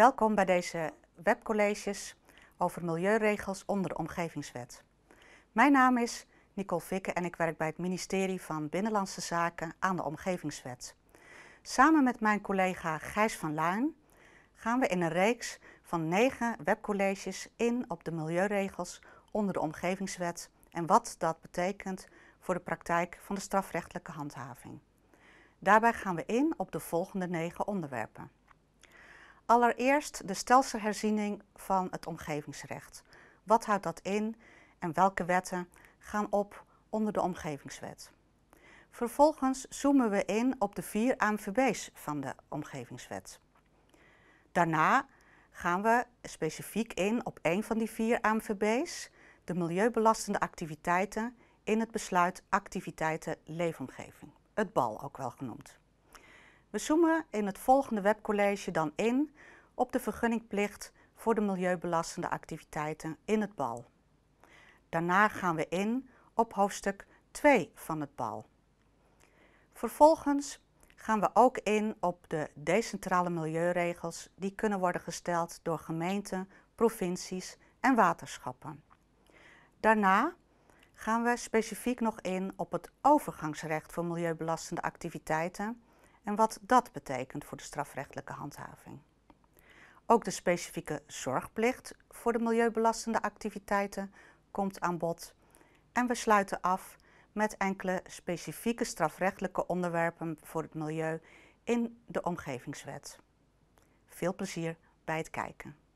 Welkom bij deze webcolleges over milieuregels onder de Omgevingswet. Mijn naam is Nicole Vikke en ik werk bij het ministerie van Binnenlandse Zaken aan de Omgevingswet. Samen met mijn collega Gijs van Luin gaan we in een reeks van negen webcolleges in op de milieuregels onder de Omgevingswet en wat dat betekent voor de praktijk van de strafrechtelijke handhaving. Daarbij gaan we in op de volgende negen onderwerpen. Allereerst de stelselherziening van het omgevingsrecht. Wat houdt dat in en welke wetten gaan op onder de omgevingswet? Vervolgens zoomen we in op de vier AMVB's van de omgevingswet. Daarna gaan we specifiek in op één van die vier AMVB's, de milieubelastende activiteiten in het besluit activiteiten leefomgeving, het BAL ook wel genoemd. We zoomen in het volgende webcollege dan in op de vergunningplicht voor de milieubelastende activiteiten in het BAL. Daarna gaan we in op hoofdstuk 2 van het BAL. Vervolgens gaan we ook in op de decentrale milieuregels die kunnen worden gesteld door gemeenten, provincies en waterschappen. Daarna gaan we specifiek nog in op het overgangsrecht voor milieubelastende activiteiten en wat dat betekent voor de strafrechtelijke handhaving. Ook de specifieke zorgplicht voor de milieubelastende activiteiten komt aan bod. En we sluiten af met enkele specifieke strafrechtelijke onderwerpen voor het milieu in de Omgevingswet. Veel plezier bij het kijken.